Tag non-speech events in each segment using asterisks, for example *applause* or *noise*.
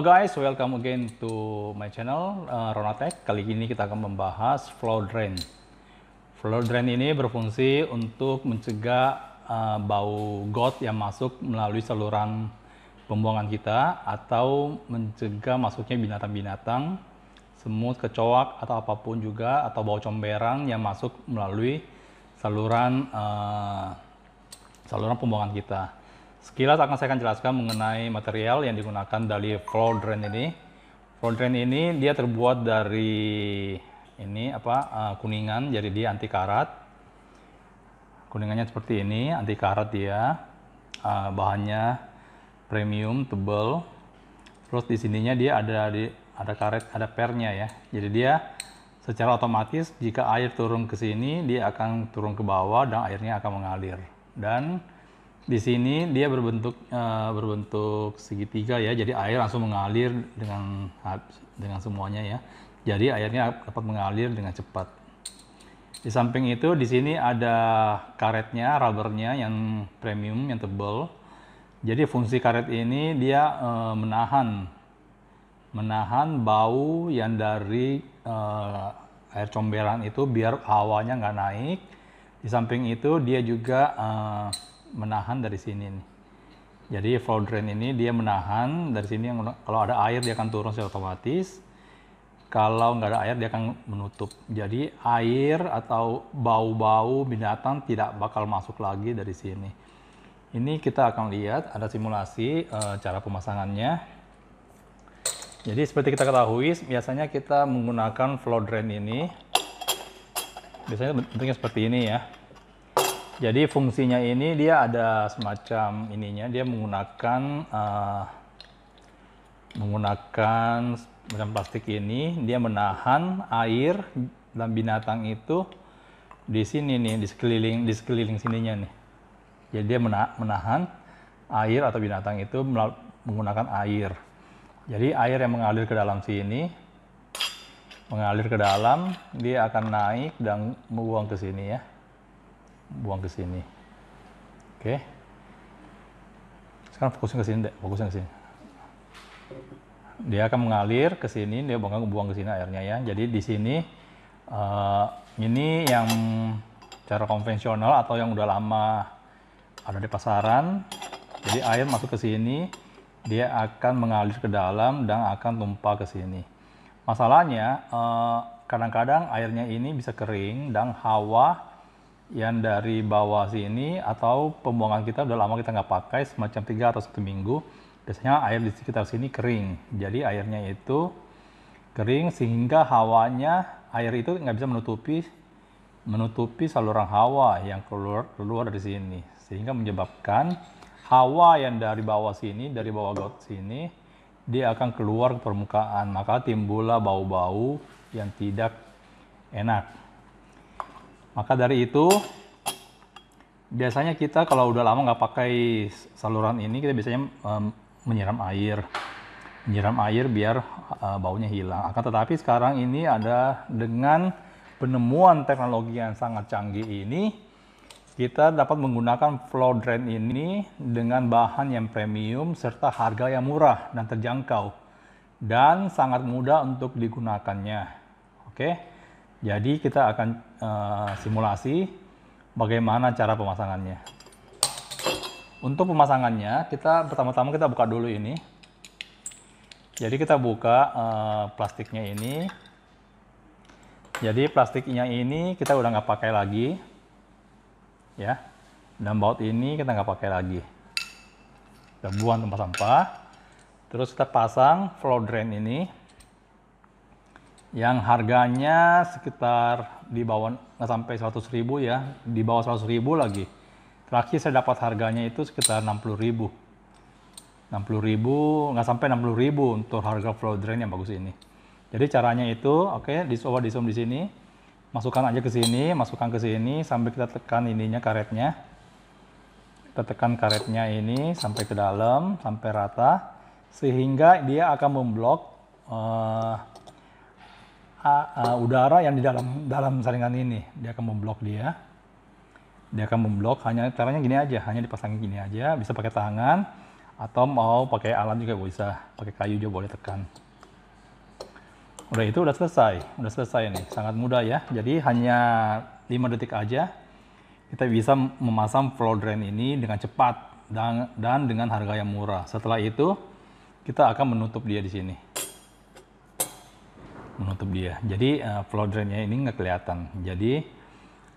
Hello guys, welcome again to my channel uh, Ronatech. Kali ini kita akan membahas flow drain. Flow drain ini berfungsi untuk mencegah uh, bau got yang masuk melalui saluran pembuangan kita atau mencegah masuknya binatang-binatang, semut, kecoak atau apapun juga atau bau comberang yang masuk melalui saluran uh, saluran pembuangan kita. Sekilas akan saya akan jelaskan mengenai material yang digunakan dari floor drain ini. Floor drain ini dia terbuat dari ini apa uh, kuningan, jadi dia anti karat. Kuningannya seperti ini, anti karat dia. Uh, bahannya premium, tebal. Terus di sininya dia ada di ada karet, ada pernya ya. Jadi dia secara otomatis jika air turun ke sini dia akan turun ke bawah dan airnya akan mengalir. Dan di sini dia berbentuk uh, berbentuk segitiga ya, jadi air langsung mengalir dengan dengan semuanya ya. Jadi airnya dapat mengalir dengan cepat. Di samping itu di sini ada karetnya, rubbernya yang premium, yang tebal. Jadi fungsi karet ini dia uh, menahan menahan bau yang dari uh, air comberan itu biar hawanya nggak naik. Di samping itu dia juga uh, menahan dari sini nih. Jadi flow drain ini dia menahan dari sini yang kalau ada air dia akan turun secara otomatis. Kalau nggak ada air dia akan menutup. Jadi air atau bau-bau binatang tidak bakal masuk lagi dari sini. Ini kita akan lihat ada simulasi e, cara pemasangannya. Jadi seperti kita ketahui biasanya kita menggunakan flow drain ini. Biasanya bentuknya seperti ini ya. Jadi fungsinya ini dia ada semacam ininya, dia menggunakan uh, menggunakan macam plastik ini, dia menahan air dan binatang itu di sini nih, di sekeliling di sekeliling sininya nih. Jadi dia menahan air atau binatang itu menggunakan air. Jadi air yang mengalir ke dalam sini mengalir ke dalam, dia akan naik dan membuang ke sini ya buang ke sini. Oke. Okay. Sekarang fokusnya ke sini, deh. fokusnya ke sini. Dia akan mengalir ke sini, dia bakal buang ke sini airnya ya. Jadi di sini uh, ini yang cara konvensional atau yang udah lama ada di pasaran. Jadi air masuk ke sini, dia akan mengalir ke dalam dan akan tumpah ke sini. Masalahnya eh, kadang -kadang airnya ini bisa kering dan hawa yang dari bawah sini atau pembuangan kita udah lama kita nggak pakai semacam tiga atau satu minggu biasanya air di sekitar sini kering jadi airnya itu kering sehingga hawanya air itu nggak bisa menutupi menutupi saluran hawa yang keluar keluar dari sini sehingga menyebabkan hawa yang dari bawah sini dari bawah got sini dia akan keluar ke permukaan maka timbullah bau-bau yang tidak enak maka dari itu biasanya kita kalau udah lama nggak pakai saluran ini kita biasanya um, menyiram air menyiram air biar uh, baunya hilang. Akan tetapi sekarang ini ada dengan penemuan teknologi yang sangat canggih ini, kita dapat menggunakan flow drain ini dengan bahan yang premium serta harga yang murah dan terjangkau dan sangat mudah untuk digunakannya. Oke. Okay? Jadi kita akan uh, simulasi bagaimana cara pemasangannya. Untuk pemasangannya, kita pertama-tama kita buka dulu ini. Jadi kita buka uh, plastiknya ini. Jadi plastiknya ini kita udah nggak pakai lagi, ya. Dan baut ini kita nggak pakai lagi. Kita buang tempat sampah. Terus kita pasang flow drain ini yang harganya sekitar di bawah nggak sampai 100 ribu ya di bawah 100 ribu lagi terakhir saya dapat harganya itu sekitar 60 ribu 60 ribu nggak sampai 60 ribu untuk harga flow drain yang bagus ini jadi caranya itu oke okay, disoba disom di sini masukkan aja ke sini masukkan ke sini sampai kita tekan ininya karetnya kita tekan karetnya ini sampai ke dalam sampai rata sehingga dia akan memblok uh, uh, udara yang di dalam dalam saringan ini. Dia akan memblok dia. Dia akan memblok. Hanya caranya gini aja, hanya dipasangin gini aja. Bisa pakai tangan atau mau pakai alat juga bisa. Pakai kayu juga boleh tekan. Udah itu udah selesai, udah selesai nih. Sangat mudah ya. Jadi hanya 5 detik aja kita bisa memasang flow drain ini dengan cepat dan dan dengan harga yang murah. Setelah itu kita akan menutup dia di sini menutup dia. Jadi uh, flow drainnya ini nggak kelihatan. Jadi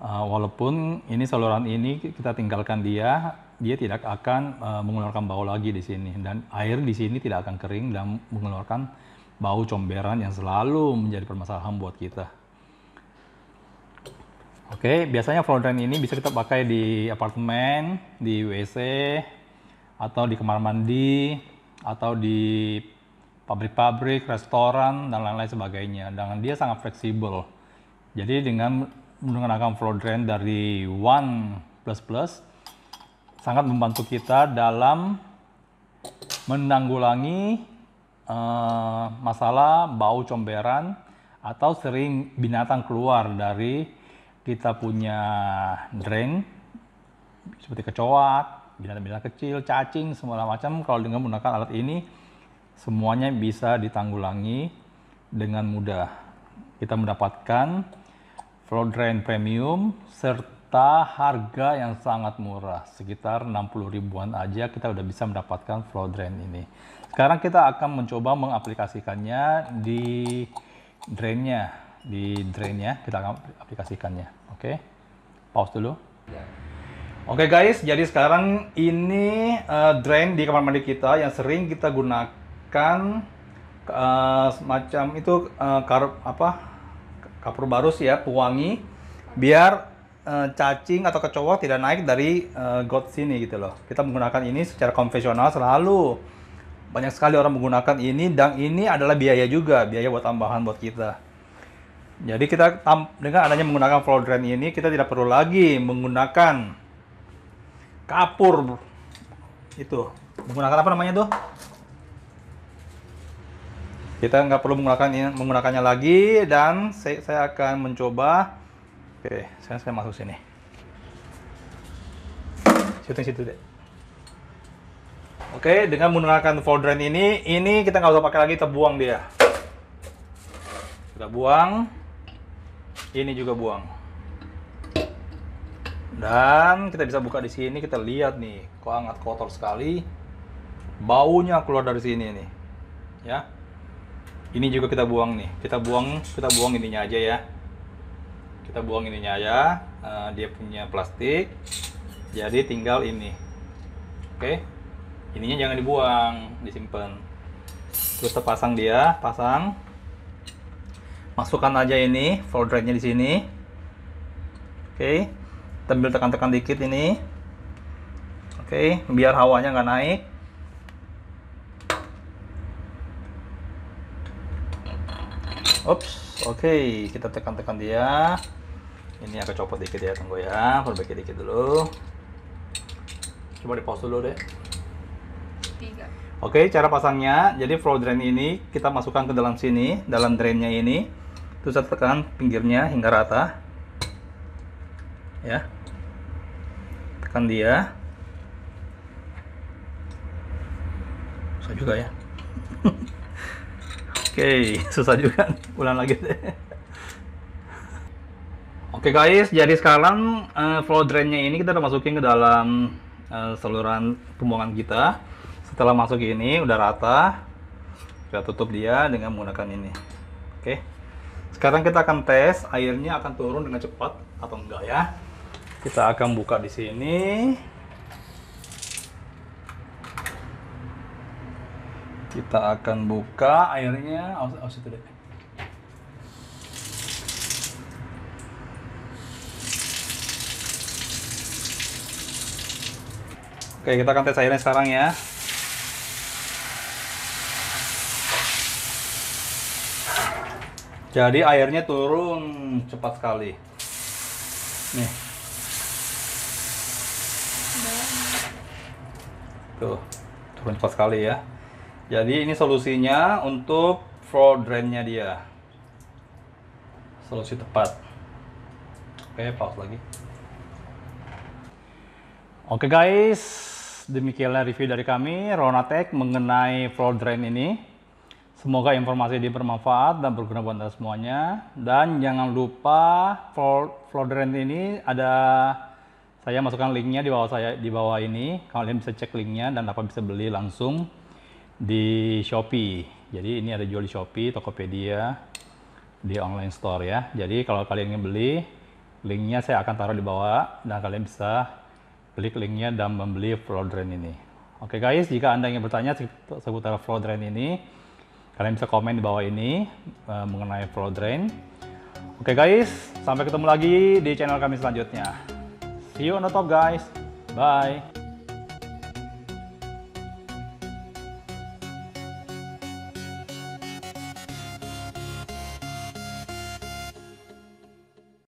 uh, walaupun ini saluran ini kita tinggalkan dia, dia tidak akan uh, mengeluarkan bau lagi di sini dan air di sini tidak akan kering dan mengeluarkan bau comberan yang selalu menjadi permasalahan buat kita. Oke, biasanya flow drain ini bisa kita pakai di apartemen, di WC, atau di kamar mandi, atau di pabrik-pabrik, restoran, dan lain-lain sebagainya. Dan dia sangat fleksibel. Jadi dengan menggunakan flow drain dari One++, plus plus sangat membantu kita dalam menanggulangi uh, masalah bau comberan atau sering binatang keluar dari kita punya drain seperti kecoa, binatang-binatang kecil, cacing, semua macam. Kalau dengan menggunakan alat ini, semuanya bisa ditanggulangi dengan mudah. Kita mendapatkan flow drain premium serta harga yang sangat murah, sekitar 60 ribuan aja kita udah bisa mendapatkan flow drain ini. Sekarang kita akan mencoba mengaplikasikannya di drainnya, di drainnya kita akan aplikasikannya. Oke, okay? pause dulu. Oke okay guys, jadi sekarang ini uh, drain di kamar mandi kita yang sering kita gunakan menghasilkan uh, eh, semacam itu uh, kar apa kapur barus ya pewangi biar uh, cacing atau kecoa tidak naik dari uh, got sini gitu loh. Kita menggunakan ini secara konvensional selalu banyak sekali orang menggunakan ini dan ini adalah biaya juga biaya buat tambahan buat kita jadi kita dengan adanya menggunakan flow drain ini kita tidak perlu lagi menggunakan kapur itu menggunakan apa namanya tuh kita nggak perlu menggunakan menggunakannya lagi dan saya, saya akan mencoba oke saya, saya masuk sini syuting situ deh oke dengan menggunakan folder ini ini kita nggak usah pakai lagi kita buang dia kita buang ini juga buang dan kita bisa buka di sini kita lihat nih kok hangat kotor sekali baunya keluar dari sini nih ya ini juga kita buang nih kita buang kita buang ininya aja ya kita buang ininya aja ya. uh, eh, dia punya plastik jadi tinggal ini oke okay? ininya jangan dibuang disimpan terus terpasang dia pasang masukkan aja ini foldernya nya di sini oke okay? tampil tekan-tekan dikit ini oke okay? biar hawanya nggak naik Ops, oke, okay. kita tekan-tekan dia. Ini agak copot dikit ya, tunggu ya, perbaiki dikit dulu. Coba di pause dulu deh. Oke, okay, cara pasangnya, jadi flow drain ini kita masukkan ke dalam sini, dalam drainnya ini. Terus saya tekan pinggirnya hingga rata. Ya. Tekan dia. Saya juga ya. *laughs* Oke, okay, *laughs* susah juga nih. Ulang lagi deh. Oke okay guys, jadi sekarang uh, flow drainnya ini kita udah masukin ke dalam uh, saluran pembuangan kita. Setelah masuk ini udah rata, kita tutup dia dengan menggunakan ini. Oke, okay. sekarang kita akan tes airnya akan turun dengan cepat atau enggak ya. Kita akan buka di sini. kita akan buka airnya Oke, kita akan tes airnya sekarang ya. Jadi airnya turun cepat sekali. Nih. Tuh, turun cepat sekali ya. Jadi ini solusinya untuk floor drainnya dia. Solusi tepat. Oke, pause lagi. Oke guys, demikianlah review dari kami Ronatek mengenai floor drain ini. Semoga informasi ini bermanfaat dan berguna buat Anda semuanya. Dan jangan lupa floor, floor drain ini ada saya masukkan linknya di bawah saya di bawah ini. Kalian bisa cek linknya dan dapat bisa beli langsung di Shopee. Jadi ini ada jual di Shopee, Tokopedia, di online store ya. Jadi kalau kalian ingin beli, linknya saya akan taruh di bawah dan kalian bisa klik linknya dan membeli drain ini. Oke guys, jika Anda ingin bertanya seputar drain ini, kalian bisa komen di bawah ini uh, mengenai drain. Oke guys, sampai ketemu lagi di channel kami selanjutnya. See you on the top guys. Bye.